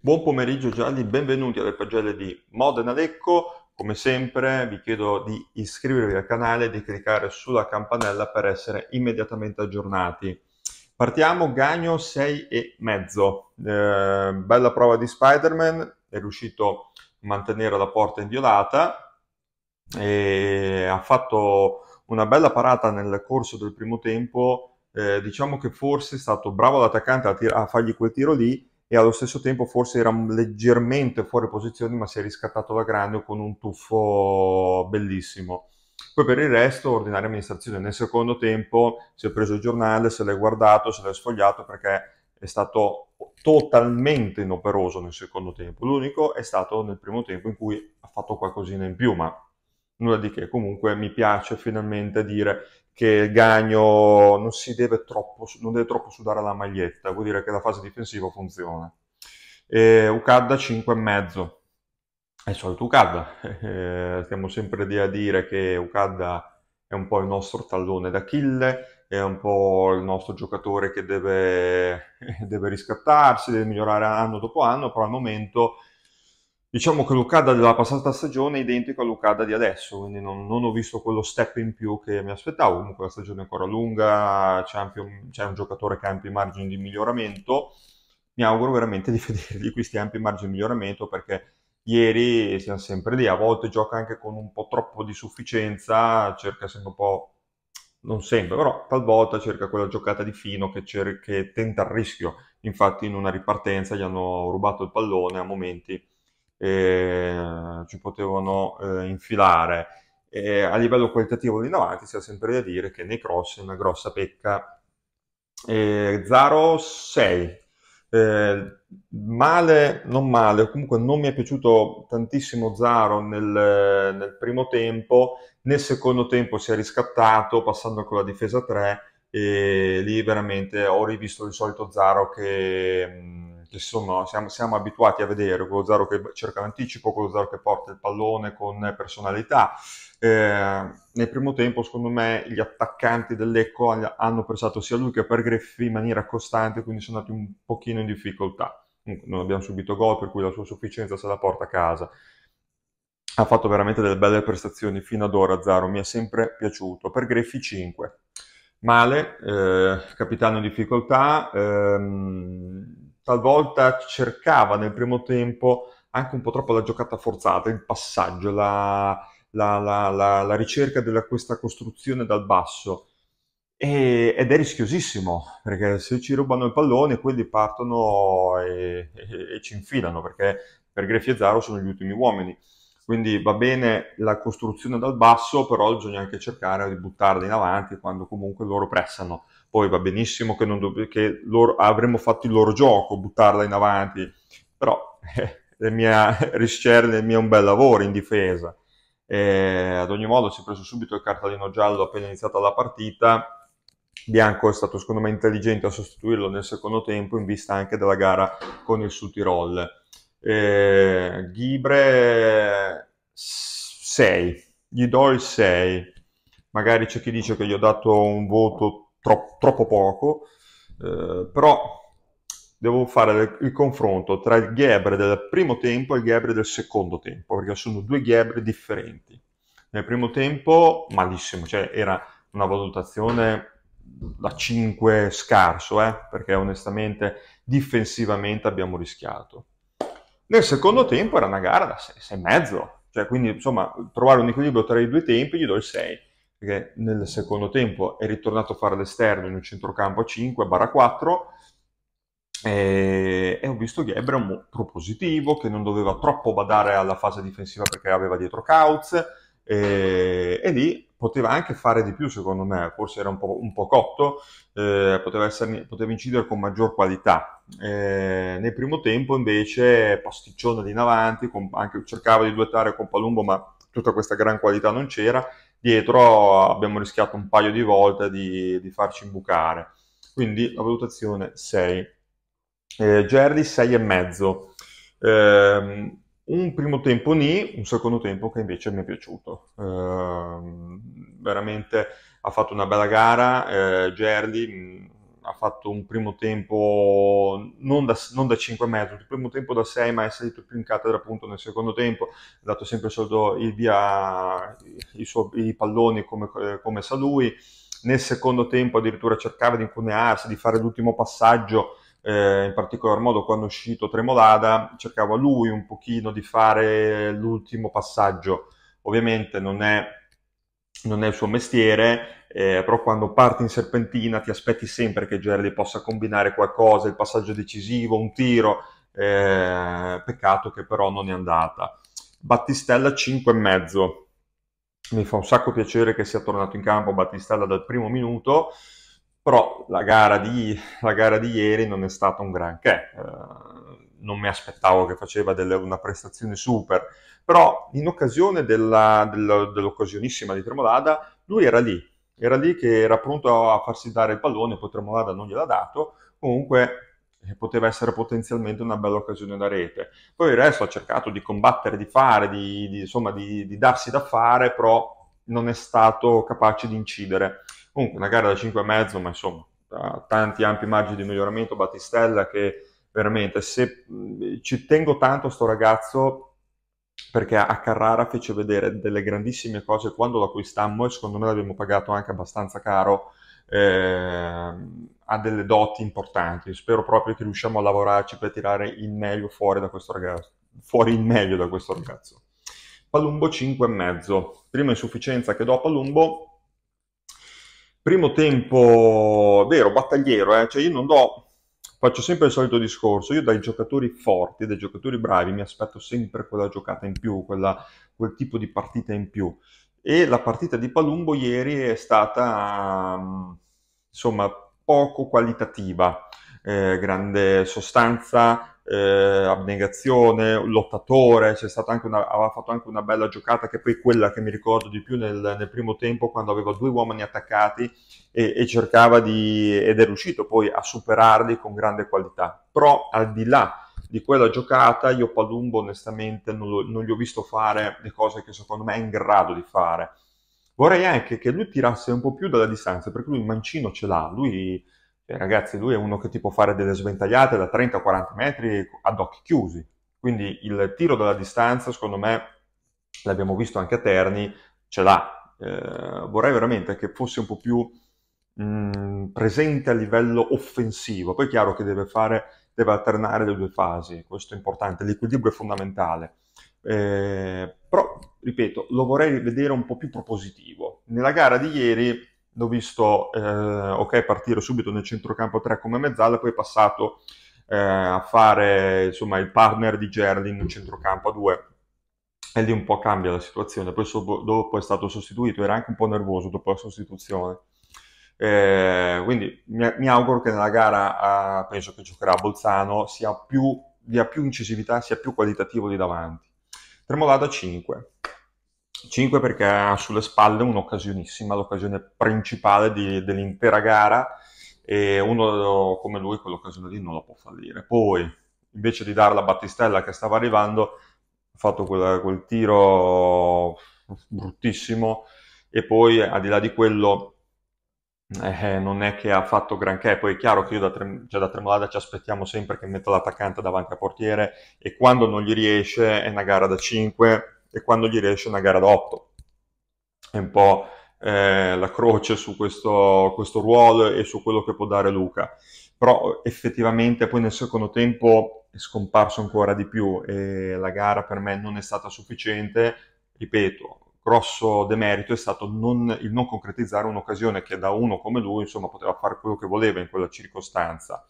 Buon pomeriggio Gialli, benvenuti alle pagelle di Modena Lecco. Come sempre vi chiedo di iscrivervi al canale e di cliccare sulla campanella per essere immediatamente aggiornati. Partiamo Gagno 6 e mezzo. Eh, bella prova di Spider-Man, è riuscito a mantenere la porta inviolata e ha fatto una bella parata nel corso del primo tempo. Eh, diciamo che forse è stato bravo l'attaccante a, a fargli quel tiro lì e allo stesso tempo forse era leggermente fuori posizione ma si è riscattato da grande con un tuffo bellissimo. Poi per il resto, ordinaria amministrazione. Nel secondo tempo si è preso il giornale, se l'è guardato, se l'è sfogliato perché è stato totalmente inoperoso nel secondo tempo. L'unico è stato nel primo tempo in cui ha fatto qualcosina in più, ma nulla di che. Comunque mi piace finalmente dire che il Gagno non, deve troppo, non deve troppo sudare la maglietta, vuol dire che la fase difensiva funziona. E Ucadda 5,5, è il solito Ucada, eh, stiamo sempre lì a dire che Ucada è un po' il nostro tallone d'Achille, è un po' il nostro giocatore che deve, deve riscattarsi, deve migliorare anno dopo anno, però al momento Diciamo che Lucada della passata stagione è identico a Lucada di adesso, quindi non, non, ho visto quello step in più che mi aspettavo. Comunque la stagione è ancora lunga, c'è, c'è un giocatore che ha ampi margini di miglioramento. Mi auguro veramente di vedergli questi ampi margini di miglioramento perché ieri siamo sempre lì. A volte gioca anche con un po' troppo di sufficienza, cerca sempre un po', non sempre, però talvolta cerca quella giocata di fino che, cer- che tenta il rischio. Infatti, in una ripartenza gli hanno rubato il pallone a momenti ci potevano eh, infilare. E a livello qualitativo di Navati c'è sempre da dire che nei cross è una grossa pecca. Eh, Zaro 6, eh, male, non male, comunque non mi è piaciuto tantissimo Zaro nel, nel, primo tempo, nel secondo tempo si è riscattato passando con la difesa 3 e lì veramente ho rivisto il solito Zaro che che sono, siamo, siamo, abituati a vedere, con Zaro che cerca l'anticipo, con Zaro che porta il pallone con personalità. Eh, nel primo tempo, secondo me, gli attaccanti dell'Ecco hanno pressato sia lui che per Greffi in maniera costante, quindi sono andati un pochino in difficoltà. Non abbiamo subito gol, per cui la sua sufficienza se la porta a casa ha fatto veramente delle belle prestazioni fino ad ora Zaro, mi è sempre piaciuto. Per Greffi 5, male, eh, capitano in difficoltà, ehm, talvolta cercava nel primo tempo anche un po' troppo la giocata forzata, il passaggio, la, la, la, la ricerca di questa costruzione dal basso. E, ed è rischiosissimo, perché se ci rubano il pallone, quelli partono e, e, e ci infilano, perché per Greffi e Zaro sono gli ultimi uomini. Quindi va bene la costruzione dal basso, però bisogna anche cercare di buttarla in avanti quando comunque loro pressano. Poi va benissimo che, do- che loro, avremmo fatto il loro gioco, buttarla in avanti, però eh, mia, Rich è un bel lavoro in difesa. E eh, ad ogni modo si è preso subito il cartellino giallo appena iniziata la partita, Bianco è stato secondo me intelligente a sostituirlo nel secondo tempo in vista anche della gara con il Sud Tirol eh, Ghibre 6, gli do il 6, magari c'è chi dice che gli ho dato un voto tro- troppo poco, eh, però devo fare il confronto tra il Ghebre del primo tempo e il Ghebre del secondo tempo, perché sono due Ghebre differenti. Nel primo tempo malissimo, cioè era una valutazione da 5 scarso, eh, perché onestamente difensivamente abbiamo rischiato. Nel secondo tempo era una gara da 6,5, cioè quindi insomma trovare un equilibrio tra i due tempi gli do il 6, perché nel secondo tempo è ritornato a fare l'esterno in un centrocampo a 5, barra 4, e, ho visto Gebra propositivo, che non doveva troppo badare alla fase difensiva perché aveva dietro Kautz, e, e lì poteva anche fare di più secondo me, forse era un po', un po cotto, eh, poteva, essere, poteva incidere con maggior qualità, eh, nel primo tempo invece pasticcione lì in avanti, con, anche, cercava di duettare con Palumbo ma tutta questa gran qualità non c'era. Dietro abbiamo rischiato un paio di volte di, di farci imbucare. Quindi la valutazione 6. Eh, Gerry 6,5. Eh, un primo tempo ni, un secondo tempo che invece mi è piaciuto. Eh, veramente ha fatto una bella gara. Eh, Gerli, mm, ha fatto un primo tempo non da, non da 5 metri, il primo tempo da 6, ma è salito più in cattedra appunto nel secondo tempo, ha dato sempre solo il via i, suo, i palloni come, come, sa lui, nel secondo tempo addirittura cercava di incunearsi, di fare l'ultimo passaggio, eh, in particolar modo quando è uscito Tremolada, cercava lui un pochino di fare l'ultimo passaggio, ovviamente non è non è il suo mestiere, eh, però quando parti in serpentina ti aspetti sempre che Gerli possa combinare qualcosa, il passaggio decisivo, un tiro, eh, peccato che però non è andata. Battistella 5,5, mi fa un sacco piacere che sia tornato in campo Battistella dal primo minuto, però la gara di, la gara di ieri non è stata un granché, eh, non mi aspettavo che faceva delle, una prestazione super, però in occasione della, della, dell'occasionissima di Tremolada lui era lì, era lì che era pronto a farsi dare il pallone, poi Tremolada non gliel'ha dato, comunque eh, poteva essere potenzialmente una bella occasione da rete. Poi il resto ha cercato di combattere, di fare, di, di, insomma, di, di darsi da fare, però non è stato capace di incidere. Comunque una gara da 5,5, ma insomma, tanti ampi margini di miglioramento, Battistella che veramente, se, ci tengo tanto a sto ragazzo perché a Carrara fece vedere delle grandissime cose quando lo acquistammo e secondo me l'abbiamo pagato anche abbastanza caro, eh, ha delle doti importanti, spero proprio che riusciamo a lavorarci per tirare il meglio fuori da questo ragazzo, fuori il meglio da questo ragazzo. Palumbo 5,5, prima insufficienza che do a Palumbo, primo tempo vero, battagliero, eh? cioè io non do Faccio sempre il solito discorso, io dai giocatori forti, dai giocatori bravi, mi aspetto sempre quella giocata in più, quella, quel tipo di partita in più. E la partita di Palumbo ieri è stata, mm, insomma, poco qualitativa eh, grande sostanza, eh, abnegazione, lottatore, c'è stata anche una, aveva fatto anche una bella giocata che poi quella che mi ricordo di più nel, nel primo tempo quando aveva due uomini attaccati e, e, cercava di, ed è riuscito poi a superarli con grande qualità. Però al di là di quella giocata io Palumbo onestamente non, lo, non gli ho visto fare le cose che secondo me è in grado di fare. Vorrei anche che lui tirasse un po' più dalla distanza, perché lui il mancino ce l'ha, lui cioè, ragazzi, lui è uno che ti può fare delle sventagliate da 30-40 metri ad occhi chiusi. Quindi il tiro dalla distanza, secondo me, l'abbiamo visto anche a Terni, ce l'ha. Eh, vorrei veramente che fosse un po' più mh, mm, presente a livello offensivo. Poi è chiaro che deve, fare, deve alternare le due fasi, questo è importante, l'equilibrio è fondamentale. Eh, però, ripeto, lo vorrei vedere un po' più propositivo. Nella gara di ieri l'ho visto eh, okay, partire subito nel centrocampo 3 come mezzala, poi è passato eh, a fare insomma, il partner di Gerlin in centrocampo 2. E lì un po' cambia la situazione. Poi so- dopo è stato sostituito, era anche un po' nervoso dopo la sostituzione. Eh, quindi mi, mi, auguro che nella gara, penso che giocherà a Bolzano, sia più, più incisività, sia più qualitativo di davanti. Tremolada 5. 5 perché ha sulle spalle un'occasionissima, l'occasione principale di, dell'intera gara e uno come lui quell'occasione lì non la può fallire. Poi invece di darla a Battistella che stava arrivando ha fatto quel, quel tiro bruttissimo e poi al di là di quello eh, non è che ha fatto granché, poi è chiaro che io da, tre, cioè da Tremolada ci aspettiamo sempre che metta l'attaccante davanti a portiere e quando non gli riesce è una gara da 5 e quando gli riesce una gara d'otto. È un po' eh, la croce su questo, questo ruolo e su quello che può dare Luca. Però effettivamente poi nel secondo tempo è scomparso ancora di più e la gara per me non è stata sufficiente. Ripeto, grosso demerito è stato non, il non concretizzare un'occasione che da uno come lui insomma, poteva fare quello che voleva in quella circostanza.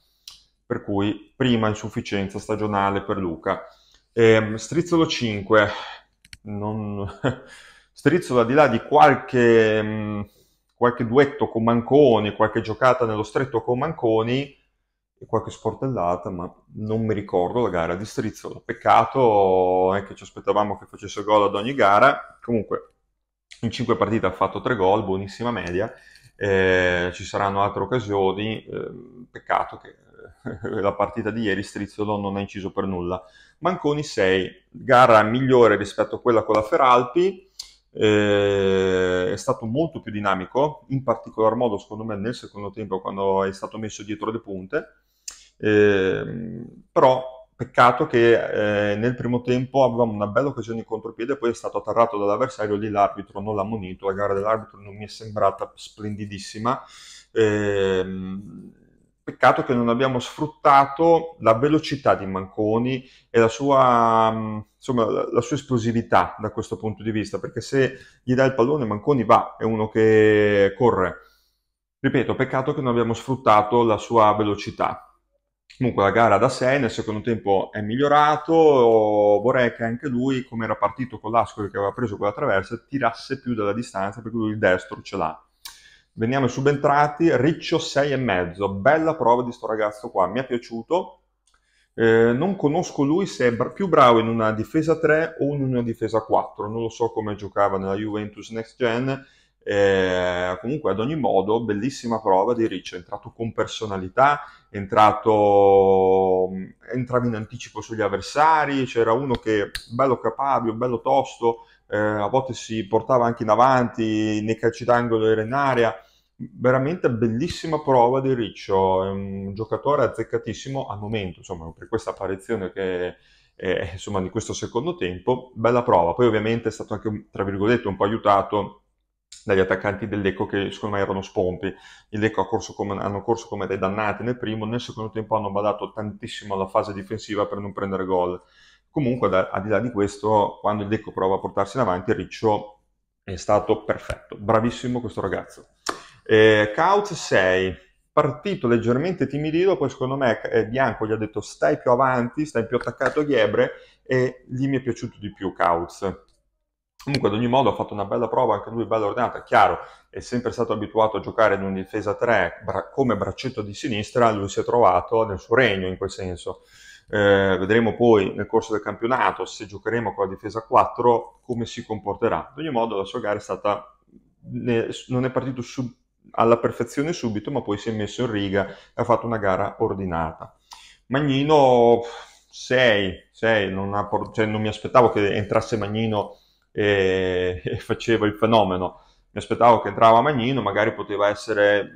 Per cui prima insufficienza stagionale per Luca. Ehm, strizzolo 5, non... Strizzola di là di qualche, mm, qualche duetto con Manconi, qualche giocata nello stretto con Manconi e qualche sportellata, ma non mi ricordo la gara di Strizzola. Peccato è eh, che ci aspettavamo che facesse gol ad ogni gara. Comunque, in cinque partite ha fatto tre gol, buonissima media. Eh, ci saranno altre occasioni. Eh, peccato che la partita di ieri Strizzolo non ha inciso per nulla. Manconi 6, gara migliore rispetto a quella con la Feralpi, eh, è stato molto più dinamico, in particolar modo secondo me nel secondo tempo quando è stato messo dietro le punte, eh, però peccato che eh, nel primo tempo avevamo una bella occasione di contropiede, poi è stato atterrato dall'avversario, lì l'arbitro non l'ha munito, la gara dell'arbitro non mi è sembrata splendidissima. Eh, Peccato che non abbiamo sfruttato la velocità di Manconi e la sua, mm, insomma, la sua esplosività da questo punto di vista, perché se gli dà il pallone Manconi va, è uno che corre. Ripeto, peccato che non abbiamo sfruttato la sua velocità. Comunque la gara da 6 nel secondo tempo è migliorato, vorrei che anche lui, come era partito con l'Ascoli che aveva preso quella traversa, tirasse più dalla distanza perché lui il destro ce l'ha veniamo subentrati, Riccio 6,5, bella prova di sto ragazzo qua, mi è piaciuto, eh, non conosco lui se è più bravo in una difesa 3 o in una difesa 4, non lo so come giocava nella Juventus Next Gen, eh, comunque ad ogni modo bellissima prova di Riccio, è entrato con personalità, è entrato, mm, entrava in anticipo sugli avversari, c'era uno che bello capabio, bello tosto, eh, a volte si portava anche in avanti, nei calci d'angolo era in area. Veramente bellissima prova di Riccio, è un giocatore azzeccatissimo al momento, insomma, per questa apparizione che, eh, insomma, di questo secondo tempo, bella prova. Poi ovviamente è stato anche, tra virgolette, un po' aiutato dagli attaccanti dell'Eco che secondo me erano spompi. L'Eco ha corso come, hanno corso come dei dannati nel primo, nel secondo tempo hanno badato tantissimo alla fase difensiva per non prendere gol. Comunque, da, al di là di questo, quando il Decco prova a portarsi in avanti, Riccio è stato perfetto, bravissimo questo ragazzo. Eh, Couch 6, partito leggermente timidito, poi secondo me eh, Bianco gli ha detto stai più avanti, stai più attaccato a Ghebre e lì mi è piaciuto di più Couch. Comunque, ad ogni modo, ha fatto una bella prova, anche lui bella ordinata. Chiaro, è sempre stato abituato a giocare in una difesa 3 bra- come braccetto di sinistra, lui si è trovato nel suo regno in quel senso. Eh, vedremo poi nel corso del campionato se giocheremo con la difesa 4 come si comporterà. Ad ogni modo la sua gara è stata, ne, non è partito sub, alla perfezione subito, ma poi si è messo in riga e ha fatto una gara ordinata. Magnino 6, 6 non, ha, cioè non mi aspettavo che entrasse Magnino e, e faceva il fenomeno. Mi aspettavo che entrava Magnino, magari poteva essere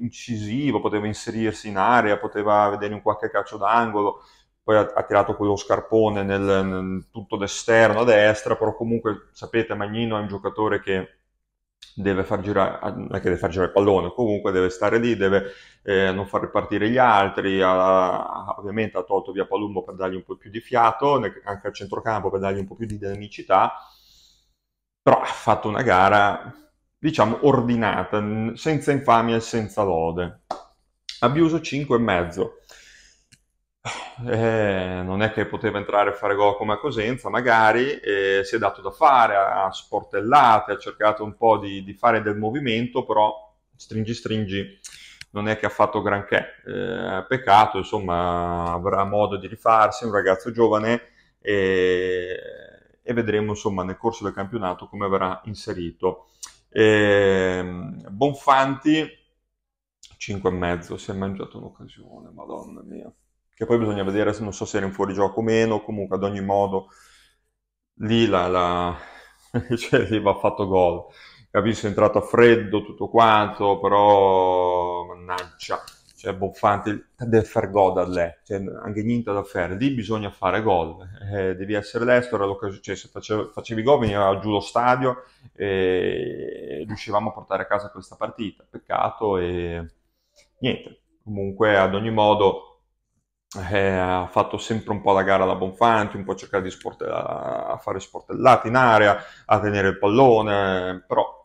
incisivo, poteva inserirsi in area, poteva vedere un qualche calcio d'angolo, poi ha, ha tirato quello scarpone nel, nel, tutto d'esterno a destra, però comunque sapete Magnino è un giocatore che deve far girare, ah, non è che deve far girare il pallone, comunque deve stare lì, deve eh, non far ripartire gli altri, ha, ovviamente ha tolto via Palumbo per dargli un po' più di fiato, anche al centrocampo per dargli un po' più di dinamicità, però ha fatto una gara, diciamo, ordinata, senza infamia e senza lode. Abiuso 5,5 eh, non è che poteva entrare a fare gol come a Cosenza, magari eh, si è dato da fare, ha sportellate, ha cercato un po' di, di fare del movimento, però stringi stringi non è che ha fatto granché. Eh, peccato, insomma, avrà modo di rifarsi, un ragazzo giovane e, e vedremo insomma nel corso del campionato come verrà inserito. Ehm, Bonfanti 5 e mezzo, si è mangiato un'occasione, madonna mia che poi bisogna vedere se non so se era in fuorigioco o meno, comunque ad ogni modo lì la, la... cioè, lì va fatto gol. Capisco, è entrato a freddo tutto quanto, però mannaggia, cioè Bonfanti deve fare gol da lei, cioè, anche niente da fare, lì bisogna fare gol, eh, devi essere destro, cioè, se facevi, facevi gol veniva giù lo stadio e riuscivamo a portare a casa questa partita, peccato e niente, comunque ad ogni modo eh, ha fatto sempre un po' la gara da Bonfanti, un po' cercare di sportella- fare sportellate in area, a tenere il pallone, però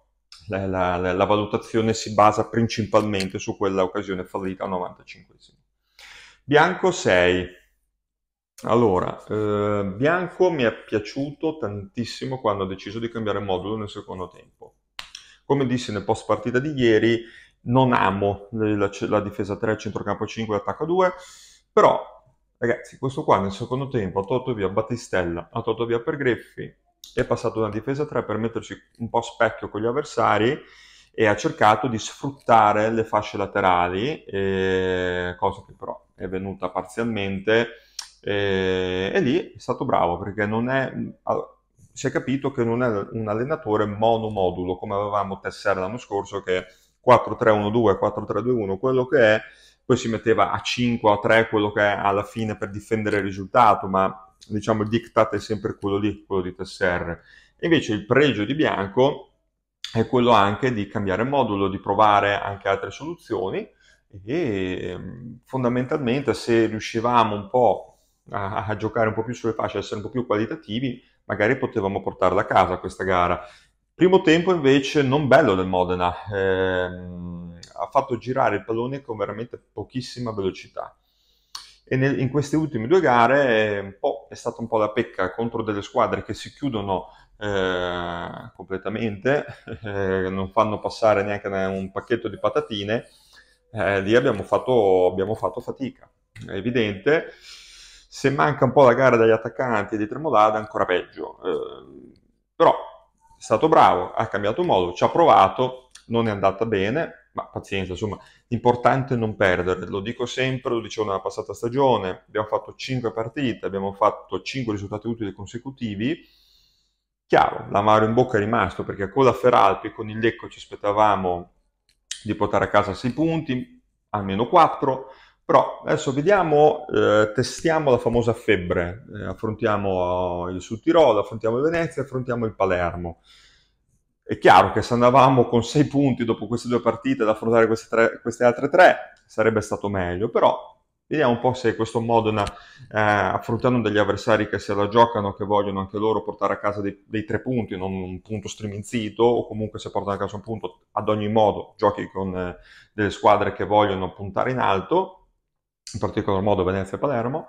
la, la, la, valutazione si basa principalmente su quella occasione fallita al 95 Bianco 6. Allora, eh, Bianco mi è piaciuto tantissimo quando ha deciso di cambiare modulo nel secondo tempo. Come disse nel post partita di ieri, non amo la, la difesa 3, centrocampo 5 e attacco 2. Però, ragazzi, questo qua nel secondo tempo ha tolto via Battistella, ha tolto via per Griffi è passato una difesa 3 per metterci un po' a specchio con gli avversari e ha cercato di sfruttare le fasce laterali, eh, cosa che però è venuta parzialmente, eh, e lì è stato bravo perché non è... si è capito che non è un allenatore monomodulo come avevamo Tessera l'anno scorso che 4-3-1-2, 4-3-2-1, quello che è, poi si metteva a 5 o a 3 quello che è alla fine per difendere il risultato, ma diciamo il diktat è sempre quello lì, quello di TSR. Invece il pregio di bianco è quello anche di cambiare modulo, di provare anche altre soluzioni e ehm, fondamentalmente se riuscivamo un po' a, a giocare un po' più sulle fasce, a essere un po' più qualitativi, magari potevamo portarla a casa questa gara. Primo tempo invece non bello del Modena. Eh, ha fatto girare il pallone con veramente pochissima velocità. E nel, in queste ultime due gare eh, è stata un po' la pecca contro delle squadre che si chiudono eh, completamente, eh, non fanno passare neanche un pacchetto di patatine, eh, lì abbiamo fatto, abbiamo fatto fatica, è evidente. Se manca un po' la gara dagli attaccanti e di Tremolada, ancora peggio. Eh, però è stato bravo, ha cambiato modo, ci ha provato, non è andata bene, ma pazienza, insomma, importante non perdere, lo dico sempre, lo dicevo nella passata stagione, abbiamo fatto 5 partite, abbiamo fatto 5 risultati utili consecutivi, chiaro, l'amaro in bocca è rimasto perché con la Feralpi, con il Lecco ci aspettavamo di portare a casa 6 punti, almeno 4, però adesso vediamo, eh, testiamo la famosa febbre, eh, affrontiamo il Sud Tirolo, affrontiamo il Venezia, affrontiamo il Palermo. È chiaro che se andavamo con 6 punti dopo queste due partite ad affrontare queste, tre, queste altre tre sarebbe stato meglio, però vediamo un po' se questo Modena, eh, affrontando degli avversari che se la giocano, che vogliono anche loro portare a casa dei, dei tre punti, non un punto striminzito, o comunque se portano a casa un punto, ad ogni modo giochi con eh, delle squadre che vogliono puntare in alto, in particolar modo Venezia e Palermo,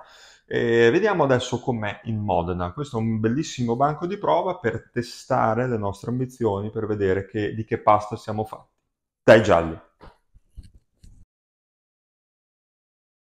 e vediamo adesso com'è in Modena. Questo è un bellissimo banco di prova per testare le nostre ambizioni, per vedere che, di che pasta siamo fatti. Dai gialli!